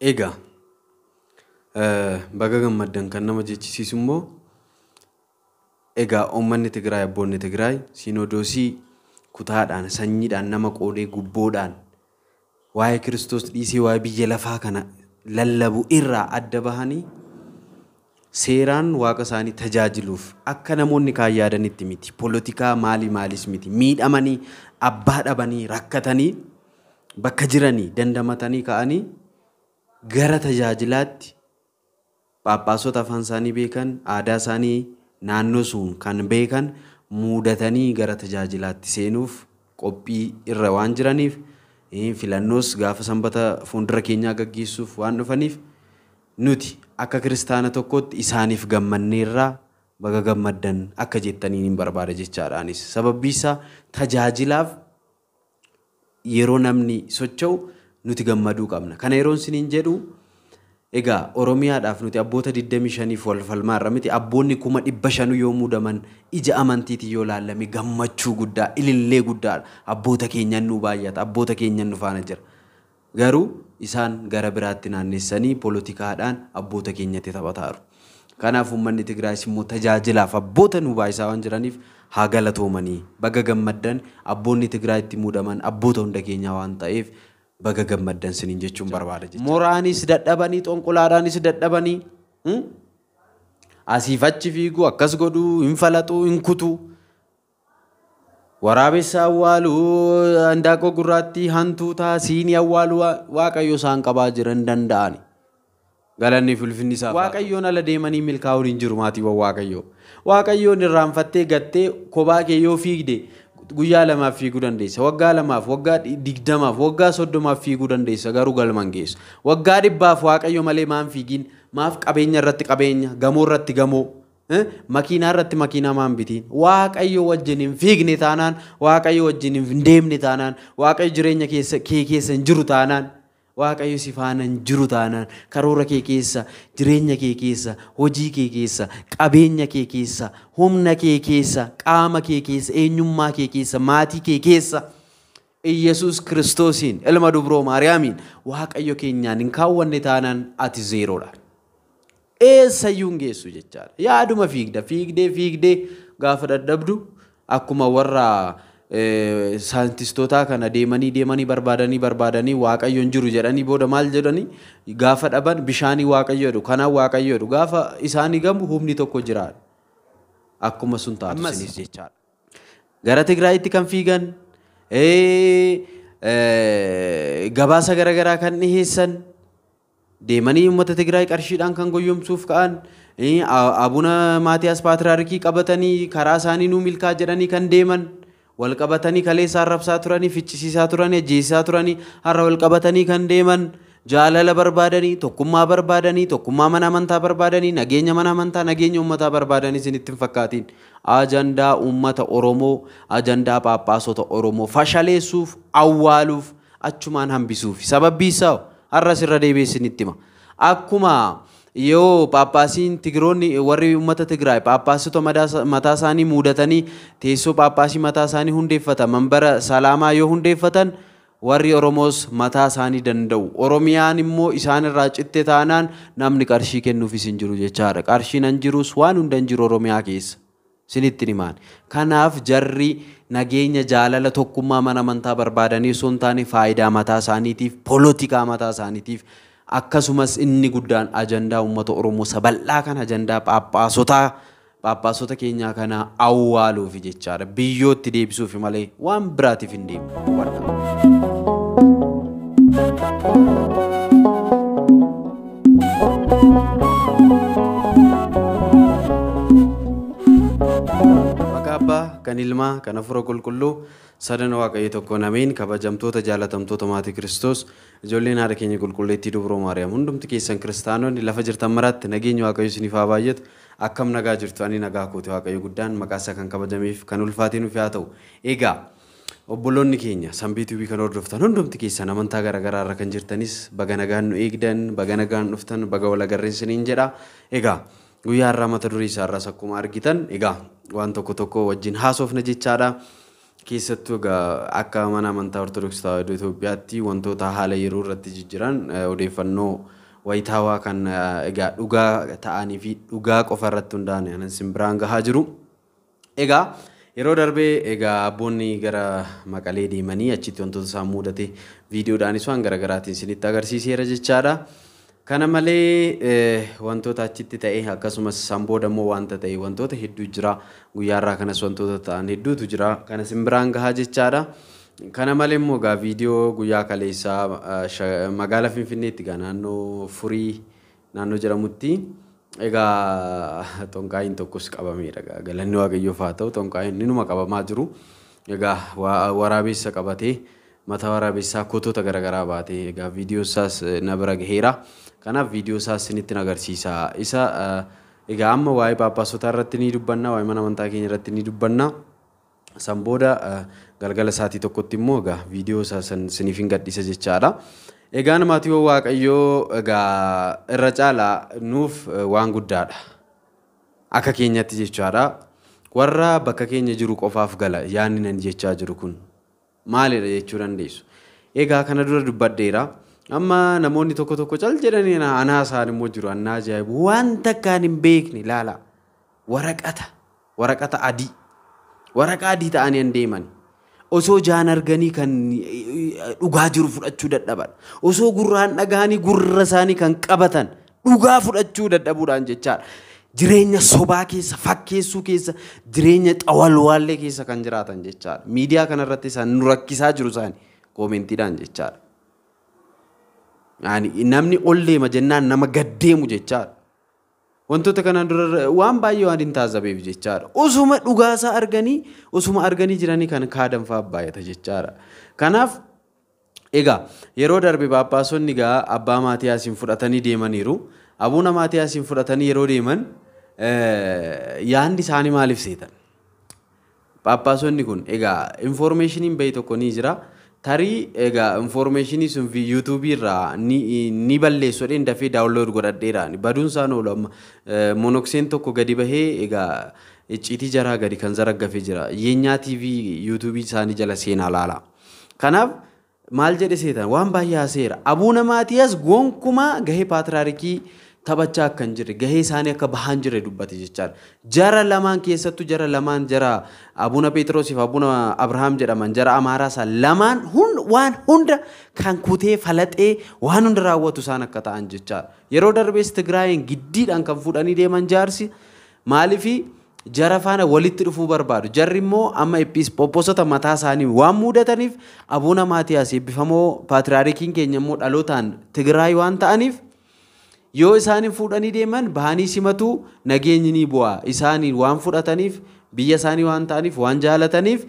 Egaa eh, baga gammaddaan kan nama jechisiisu egaa uummanni Tigraay abboonni Tigraay sinodosii kutaadhaan sanyiidhaan nama qodee gubboodhaan waa'ee kiristoos dhiisee waa'ee biyya lafaa kana lallabu irraa adda bahanii seeraan waaqa isaanii tajaajiluuf akka namoonni kaan yaadanitti miti poolitikaa maalii maaliis miti miidhamanii abbaa dhabanii rakkatanii bakka jiranii dandamatanii ka'anii. gara tajaajilaatti Phaaphaasota afaan isaanii beekan, aadaa isaanii naannoo sun kan beekan muudatanii gara tajaajilaatti seenuuf qophii irra waan jiraniif filannoos gaafa sanbata fuuldura keenyaa gaggeessuuf waan dhufaniif nuti akka kiristaana tokkootti isaaniif gammanneerraa baga gammaddan akka jettaniin hin barbaada jechaadhaanis. Sababbi tajaajilaaf yeroo namni socho'u nuti gammaduu qabna. Kana yeroo siniin jedhu egaa Oromiyaadhaaf nuti abboota 25f wal falmaarra miti abboonni kuma dhibba shanuu yoo muudaman ija amantiitiin yoo laallame gammachuu guddaa ilillee guddaadha. Abboota keenyan nu baay'ata abboota keenyan nu faana jira. Garuu isaan gara biraatti naanneessanii poolitikaadhaan abboota keenyatti taphataaru. Kanaaf uummanni Tigraayis immoo tajaajilaaf abboota nu baayisaa waan jiraniif haa galatoomanii baga gammaddan abboonni Tigraayitti muudaman abboota hunda keenyaa waan ta'eef baga gammaddan siniin jechuun barbaada jechuudha. Moraanis dadhabanii, xonqolaadhaanis dadhabanii hmm? asiif fiiguu, akkas godhuu, hin falaxuu, hin kutuu. Waraabessa awwaaluu, handaaqoo gurraattii hantuutaa, siinii awwaaluu waaqayyo isaan qabaa jiran danda'an. Galanni fulfinni isaa. Waaqayyoon ala deemanii milkaa'uun hin jiru maatiiwwan waaqayyoo. Waaqayyoon irraanfattee gattee kophaa kee yoo fiigde guyyaa lamaaf fiiguu dandeessa waggaa lamaaf waggaa digdamaaf waggaa soddomaaf fiiguu dandeessa garuu galman geessa waggaa dhibbaaf waaqayyo malee maan fiigiin maaf qabeenya irratti qabeenya gamoo irratti gamoo eh? makiinaa irratti makiinaa maan bitiin waaqayyo wajjin fiigne taanaan waaqayyo wajjin hin taanaan waaqayyo jireenya kee keessa hin jiru taanaan. waaqayyo si jiru taanaan karoora kee keessa jireenya kee keessa hojii kee keessa qabeenya kee keessa humna kee keessa qaama kee keessa eenyummaa kee keessa maatii kee keessa Iyyasuus kiristoosiin ilma dubroo maariyaamiin waaqayyo keenyaan hin kaawwanne taanaan ati zeeroodha. Eessayyuu hin geessu jechaa Yaaduma fiigda fiigdee fiigdee gaafa dadhabdu akkuma warra. saayintistoota kana deemanii deemanii barbaadanii barbaadanii waaqayyoon jiru jedhanii booda maal jedhanii gaafa dhaban bishaanii waaqayyoo jedhu kanaan waaqayyoo jedhu gaafa isaanii gamu humni tokko jiraadha. Akkuma sun taatu sinis jechaadha. Gara Tigraayitti kan fiigan gabaasa garaagaraa kan dhiheessan deemanii uummata Tigraay qarshiidhaan kan goyyoomsuuf ka'an abuna Maatiyaas Paatiraarikii qabatanii karaa isaanii nuu milkaa jedhanii kan deeman. wal qabatanii kalee isaan turanii fichisiisaa turanii ajjeesisaa turanii har'a wal kan deeman jaalala barbaadanii tokkummaa barbaadanii tokkummaa mana amantaa barbaadanii nageenya mana amantaa nageenya uummataa barbaadanii isinitti hin fakkaatiin ajandaa uummata oromoo ajandaa paaphaasota oromoo fashaleessuuf awwaaluuf achumaan hambisuuf sababbii isaa har'as irra isinitti hima akkuma. yoo paappaasiin tigiroonni warri uummata Tigraay paappaasota mataa isaanii muudatanii teessoo paappaasii mataa isaanii hundeeffatan mambara salaamaa yoo hundeeffatan warri Oromoos mataa isaanii danda'u. Oromiyaan immoo isaan irraa citte taanaan namni qarshii kennuufis hin jiru jechaadha. Qarshiin hin jirus waan hunda hin jiru Oromiyaa keessa. Sinitti himaan. Kanaaf jarri nageenya jaalala tokkummaa mana amantaa barbaadanii osoo hin taane faayidaa mataa isaaniitiif, polotikaa mataa isaaniitiif akkasumas inni guddaan ajandaa uummata Oromoo sabal'aa kan ajandaa phaaphaasota keenyaa kana awwaaluufi jechaadha. Biyyootti deebisuufi malee waan biraatiif hin deemu. Maqaa abbaa kan ilmaa kan afura qulqulluu. sadan waaqayyo tokko nameen kabajamtoota jaalatamtoota maatii kiristoos ijoolleen haadha keenya qulqulleettii dubroo maariyaam hundumti keessan kiristaanonni lafa jirtan maraatti nageenya akkam nagaa jirtu ani waaqayyo guddaan kan kabajameef kan ulfaatee nuuf haa ta'u egaa obboloonni keenya sambii tubii kan hordoftan hundumti keessan amantaa garaagaraa kan jirtanis baga nagaan nu eegdan baga nagaan dhuftan baga egaa guyyaa irraa mata duree isaa irraas akkuma argitan egaa keessattuu egaa akka mana amantaa Ortodoksii taa Itoophiyaatti wantoota haala yeroo irratti jijjiran eh, odeeffannoo wayitaawaa kan eh, egaa dhugaa ta'anii fi dhugaa qofa irratti hundaa'an anansin biraan gahaa jiru. Egaa yeroo darbee egaa abboonni gara Maqalee deemanii achitti wantoota isaan mudate viidiyoodhaan isaan garaagaraatiin isinitti agarsiiseera jechaadha. Kana malee eh, wantoota achitti ta'e akkasumas sanbood ammoo wanta ta'e wantoota hedduu jiraa guyyaarraa kanas wantoota ta'an hedduutu jira kana simbiraan gahaa jechaadha. Kana malee immoo egaa viidiyoo guyyaa kaleessaa eh, magaalaa Finfinneetti gaa naannoo Furii naannoo jedhamutti egaa xonqaa'iin tokkos qabameedha egaa galanni waaqayyoof haa ta'u xonqaa'iin inuma qabamaa jiru egaa waraabessa qabatee mataa waraabessaa kotoota garaagaraa baatee egaa viidiyoon isaas eh, na bira gaheera. Kanaaf viidiyoo isaa isinitti agarsiisa. Isa eh, egaa amma waa'ee phaaphaasota irratti ni dubbanna, waa'ee mana amantaa keenya irratti ni dubbanna. San booda eh, galgala isaatii tokkotti immoo egaa viidiyoo isaa siniif hin gadhiisa jechaadha. Egaan maatii waaqayyoo egaa irra caalaa nuuf waan guddaadha. Akka keenyatti jechaadha. Warra bakka keenya jiru qofaaf gala yaadni nan jechaa jiru kun. maalidha jechuu dandeessu. Egaa kana dura dubbadheera. Amma namoonni tokko tokko cal jedhanii anaa isaan immoo jiru annaa takkaan wanta akkaan hin beekne laala. Waraqata waraqata adii waraqa adii ta'anii hin deeman osoo jaan arganii kan eh, dhugaa jiru fudhachuu dadhaban osoo gurraan dhagahanii gurra isaanii kan qabatan dhugaa fudhachuu dadhabuudhaan jechaadha. jireenya sobaa keessa fakkeessuu keessa jireenya xawalwaallee keessa kan jiraatan jechaadha. Miidiyaa kanarratti isaan nu rakkisaa jiru isaani koomentiidhaan jechaadha. Namni ol deema jennaan nama gaddeemu jechaadha. Wantoota kanaan dura waan baay'ee waan hin taazabeef jechaadha. Osuma dhugaasaa arganii osuma arganii jiranii kan kaadan fa'aa baay'ata jechaadha. Kanaaf egaa yeroo darbe paappaasonni egaa abbaa maatii asiin fudhatanii deemaniiru. Abuun maatii asiin fudhatanii yeroo deeman yaadni isaanii maaliif seetan? Paappaasonni kun egaa infoormeeshiniin bahi tokko ni jira. Tarii egaa infoormeeshinii sun yuutuubii irraa ni balleessodheen dafee daawunlood godhadheeraan baduun isaan oolu amma monokseen tokko gadi bahee egaa icciitii jaraa gadi kan zaraggafee jira. Yeenyaa TV yuutuubii isaanii jala seenaa laala. Kanaaf maal jedhe seetan waan baay'ee haaseera. Abuun Maatiyaas gonkumaa gahee paatiraalikii taphachaa akka hin jirre gahee isaanii akka bahan jirre dubbate jechaadha. Jara lamaan keessattuu jara lamaan jara abuna Pheexroosiif abuna Abrahaam jedhaman jara Amaaraa isaa lamaan waan hunda kan kutee falaxee waan hunda raawwatu isaan akka ta'an jechaadha. Yeroo darbees Tigraayiin giddiidhaan kan fuudhanii deeman jaarsi maaliif jara faana walitti dhufuu barbaadu. Jarri immoo amma epispoposota mataa isaanii waan muudataniif abuna Maatiyaas eebbifamoo paatiraarikiin keenya immoo dhalootaan Tigraayi waan ta'aniif. yoo isaan fuudhanii deeman bahanii simatu nageenyi bu'a. Isaan waan fudhataniif biyya isaanii waan ta'aniif waan jaalataniif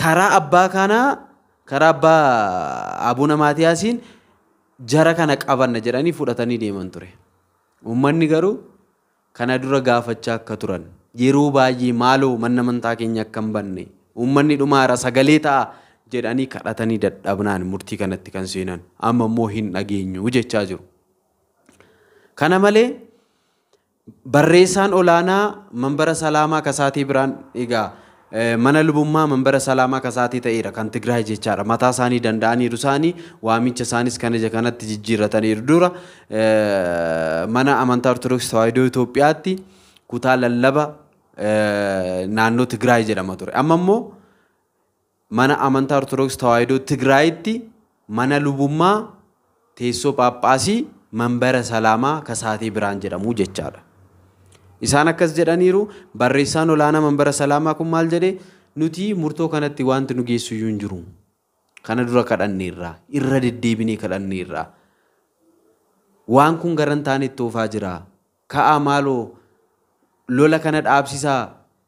karaa abbaa kanaa karaa abbaa abuu maatiyaasiin jara kana qabanna jedhanii fudhatanii deeman ture. Uummanni garuu kana dura gaafachaa akka turan yeroo baay'ee maaloo manna amantaa keenya akka hin banne uummanni dhumaara sagalee ta'a jedhanii kadhatanii dadhabnaan murtii kanatti kan seenan amma immoo hin dhageenyu jechaa jiru. Kana malee barreessaan olaanaa manbara salaamaa kasaatii biraan egaa eh, mana lubummaa manbara salaamaa kasaatii ta'edha kan Tigraay jechaadha. Mataa isaanii danda'aniiru isaanii waamicha isaanis kan ija kanatti jijjiirrataniiru dura eh, mana amantaa Ortodoksii Tawaahidoo Itoophiyaatti kutaa lallaba eh, naannoo Tigraay jedhama ture. mana amantaa Ortodoksii Tawaahidoo Tigraayitti mana lubummaa teessoo paappaasii manbara salaamaa kasaatii biraan jedhamu jechaadha. Isaan akkas jedhaniiru barreessaan olaanaa manbara salaamaa kun maal jedhee nuti murtoo kanatti wanti nu geessu hin jiru. Kana dura kadhanneerra irra deddeebinee kadhanneerra. Waan kun garan taanetti oofaa jira. Ka'aa maaloo lola kana dhaabsisaa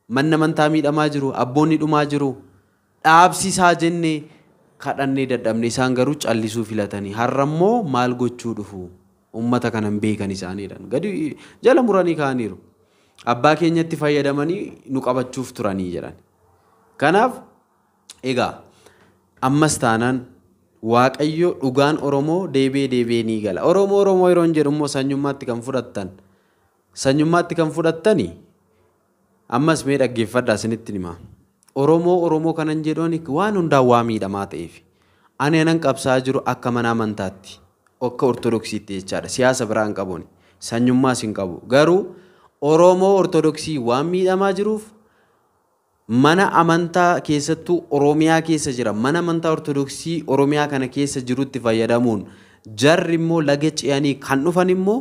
manna amantaa miidhamaa jiru abboonni dhumaa jiru dhaabsisaa jennee kadhannee dadhabne isaan garuu callisuu filatanii har'ammoo maal gochuu dhufu. ummata kana hin beekan isaaniidhaan jala muranii kaaniiru abbaa keenyatti fayyadamanii nu qabachuuf turanii jedhan kanaaf egaa ammas taanaan waaqayyo dhugaan oromoo deebee deebee ni gala oromoo oromoo sanyummaatti kan fudhattan sanyummaatti kan fudhattani ammas mee dhaggeeffadha oromoo oromoo kanan jedhuun waan hundaa miidhamaa ta'eef ani anan qabsaa jiru akka mana amantaatti. akka ortodoksiitti jechaadha. Siyaasa biraan qabuun sanyummaas hin qabu. Garuu Oromoo ortodoksii waan miidhamaa jiruuf mana amantaa keessattuu Oromiyaa keessa jira. Mana amantaa ortodoksii Oromiyaa kana keessa jirutti fayyadamuun jarri immoo laga ce'anii kan dhufan immoo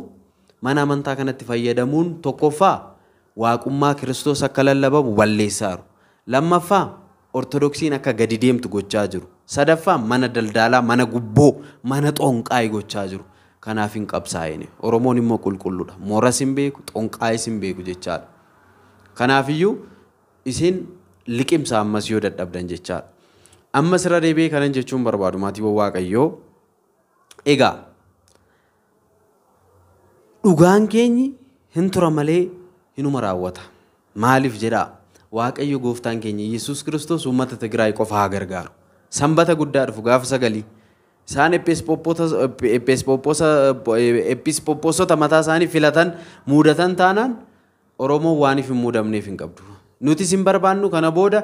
mana amantaa kanatti fayyadamuun tokkoffaa waaqummaa kiristoos akka lallabamu balleessaaru. Lammaffaa ortodoksiin akka gadi deemtu gochaa jiru. Sadaffaan mana daldalaa, mana gubboo mana xonqaa gochaa jiru kanaaf hin qabsaa'ine oromoon immoo qulqulluudha mooras hin beeku xonqaa'is hin beeku jechaadha kanaafiyyuu isin liqimsa ammas yoo dadhabdan jechaadha ammas irra deebi'ee kanan jechuun barbaadu maatiiwwan waaqayyoo egaa dhugaan keenyi hin tura malee hinuma raawwata maaliif jedhaa waaqayyo gooftaan keenya yesus kiristoos uummata Tigraay qofa haa gargaaru Sambata guddaa dhufu gaafa sagalii. Isaan epispoposota mataa isaanii filatan muudatan taanaan Oromoon waaniif hin mudamneef hin qabdu. Nutis hin barbaannu kana booda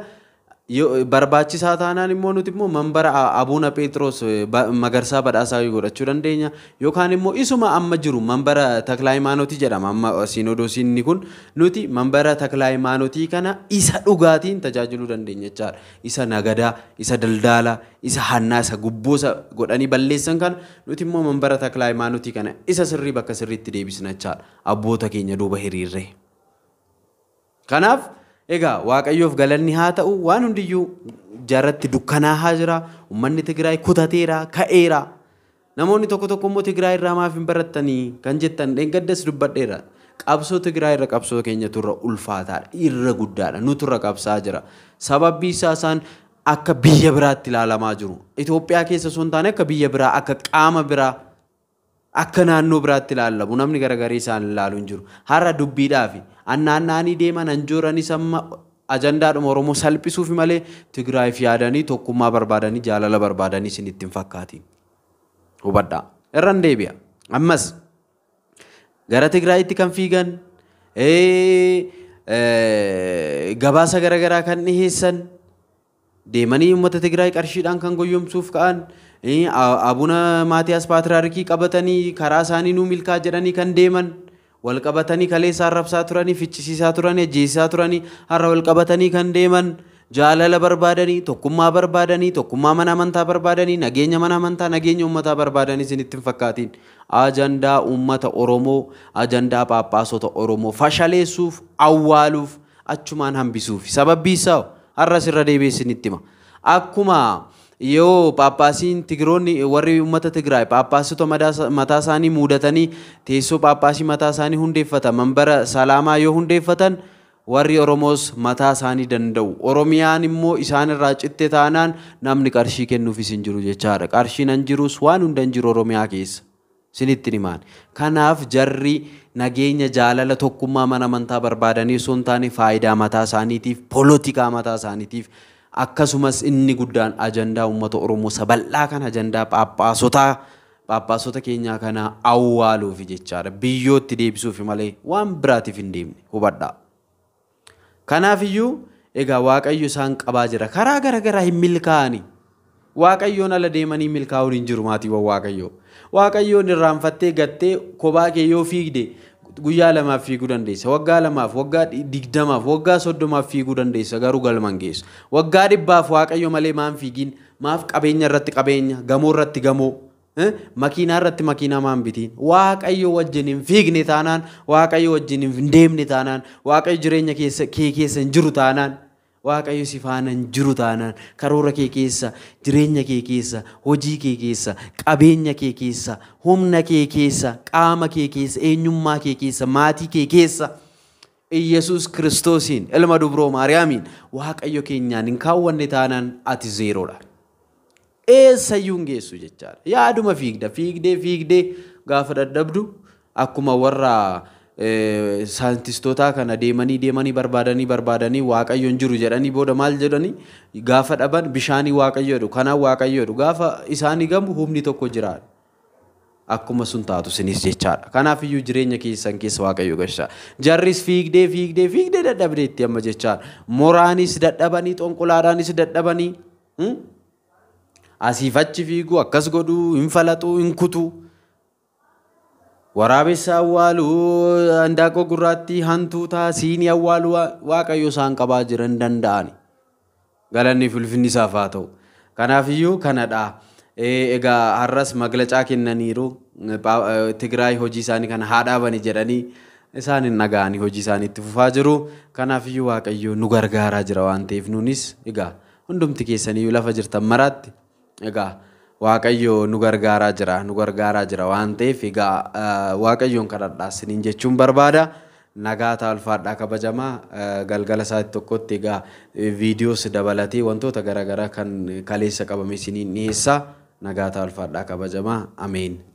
barbaachisaa taanaan immoo nuti immoo manbara abuuna phexros eh, magarsaa badhaasaa godhachuu dandeenya yookaan immoo isuma amma jiru manbara taklaayimaanotii jedhama amma eh, siinodoosiinni kun nuti manbara taklaayimaanotii kana isa dhugaatiin tajaajiluu dandeenya jechaadha isa nagadaa isa daldaalaa isa hannaa isa gubboo godhanii balleessan kana nuti immoo kana isa sirrii bakka sirriitti deebisna jechaadha abboota keenya duuba hiriirree kanaaf. Egaa Waaqayyoof galanni haa ta'u waan hundiyyuu jaarratti dukkanaa haa jira uummanni Tigraay kutateera ka'eera namoonni tokko tokko immoo Tigraay irraa maaf hin barattanii kan jettan dheengaddas dubbadheera qabsoo Tigraay irra qabsoo keenya turre ulfaataadha irra guddaadha nu turre qabsaa jira isaa isaan akka biyya biraatti ilaalamaa jiru Itoophiyaa keessa osoo hin akka biyya biraa akka qaama biraa akka naannoo biraatti ilaallamu namni garagarii isaan ilaalu hin jiru. Har'a dubbiidhaaf annaannaanii deeman hanjooranii samma ajandaadhuma Oromoo salphisuuf malee tigraayif yaadanii tokkummaa barbaadanii jaalala barbaadanii isin ittiin fakkaati Hubadhaa. Irran deebi'a. Ammas gara Tigraayitti kan fiigan gabaasa garaagaraa kan dhiheessan deemanii uummata Tigraay qarshiidhaan kan goyyomsuuf ka'an. abuna maatiyaas paatriyaarkii qabatanii karaa isaanii nuu milkaa jedhanii kan deeman wal qabatanii kaleessa turanii fiiccisiisaa turanii ajjeesisaa turanii har'a wal kan deeman jaalala barbaadanii tokkummaa barbaadanii tokkummaa mana amantaa barbaadanii nageenya mana amantaa nageenya uummataa barbaadanii isinitti hin fakkaatiin ajandaa uummata oromoo ajandaa paaphaasota oromoo fashaleessuuf awwaaluuf achumaan hambisuuf sababbii isaa har'as irra deebi'ee isinitti hima akkuma. yoo paappaasiin tigiroonni warri uummata tigraay paappaasota mataa isaanii muudatanii teessoo paappaasii mataa isaanii hundeeffatan mambara salaamaa yoo hundeeffatan warri Oromoos mataa isaanii danda'u. Oromiyaan immoo isaan irraa citte taanaan namni qarshii kennuufis hin jiru jechaadha. Qarshii nan jirus waan hunda hin jiru Oromiyaa keessa. Sinitti himaan. Kanaaf jarri nageenya jaalala tokkummaa mana amantaa barbaadanii osoo hin taane faayidaa mataa isaaniitiif, polotikaa mataa isaaniitiif akkasumas inni guddaan ajandaa ummata Oromoo sabal'aa kan ajandaa phaaphaasota phaaphaasota keenyaa kana awwaaluufi jechaa Biyyootti deebisuufi malee waan biraatiif hin deemne hubadhaa. iyyuu egaa Waaqayyo isaan qabaa jira. Karaa garagaraa hin milkaa'ani. Waaqayyoon ala deemanii milkaa'uun hin jiru maatiiwwan Waaqayyoo. Waaqayyoon irraanfattee gattee kophaa kee yoo fiigde guyyaa lamaaf fiiguu dandeessa waggaa lamaaf waggaa digdamaaf waggaa soddomaaf fiiguu dandeessa garuu galman geessu waggaa dhibbaaf waaqayyo malee maan fiigiin maaf qabeenya irratti qabeenya gamoo irratti gamoo makiinaa irratti makiinaa maan bitiin waaqayyo wajjin hin fiigne taanaan waaqayyo wajjin hin deemne taanaan waaqayyo jireenya kee keessa hin jiru taanaan waaqayyo si jiru taanaan karoora kee keessa jireenya kee keessa hojii kee keessa qabeenya kee keessa humna kee keessa qaama kee keessa eenyummaa kee keessa maatii kee keessa Iyyasuus kiristoosiin ilma dubroo maariyaamiin waaqayyo keenyaan hin kaawwanne taanaan ati zeeroodha. Eessayyuu hin geessu jechaadha. Yaaduma fiigda fiigdee fiigdee gaafa dadhabdu akkuma warra saayintistoota kana deemanii deemanii barbaadanii barbaadanii waaqayyoon jiru jedhanii booda maal jedhanii gaafa dhaban bishaanii waaqayyo jedhu kanaan waaqayyo jedhu gaafa isaanii gamu humni tokko jira Akkuma sun taatu sinis jechaadha. Kanaaf iyyuu jireenya keessan keessa waaqayyo gasha Jarris fiigdee fiigdee fiigdee dadhabdeetti amma jechaadha. Moraanis dadhabanii xonqolaadhaanis dadhabanii asiifachi achi fiigu akkas godhuu hin falaxuu hin kutuu. Waraabessa awwaaluu handaaqqoo gurraattii hantuutaa siinii awwaaluu waaqayyo isaan qabaa jiran danda'ani. Galanni ulfinni isaaf haa ta'u. Kanaaf Kanaafiyyuu kanadha. Egaa har'as maglacaa kennaniiru. E, Tigraay hojii isaanii kana haa dhaabani jedhanii isaan hin dhaga'anii hojii isaanii itti fufaa jiru. Kanaafiyyuu waaqayyo nu gargaaraa jira waan ta'eef nunis egaa hundumti keessanii lafa jirtan maraatti egaa Waaqayyo nu gargaaraa jira nu gargaaraa jira waan ta'eef egaa eh, Waaqayyoon kan isiniin jechuun barbaada. nagaataa taalfaadhaa kabajamaa eh, galgala isaati tokkotti egaa eh, viidiyoos dabalatee wantoota garagaraa kan kaleessa qabame isiniin dhiyeessaa. nagaataa taalfaadhaa kabajamaa. Ameen.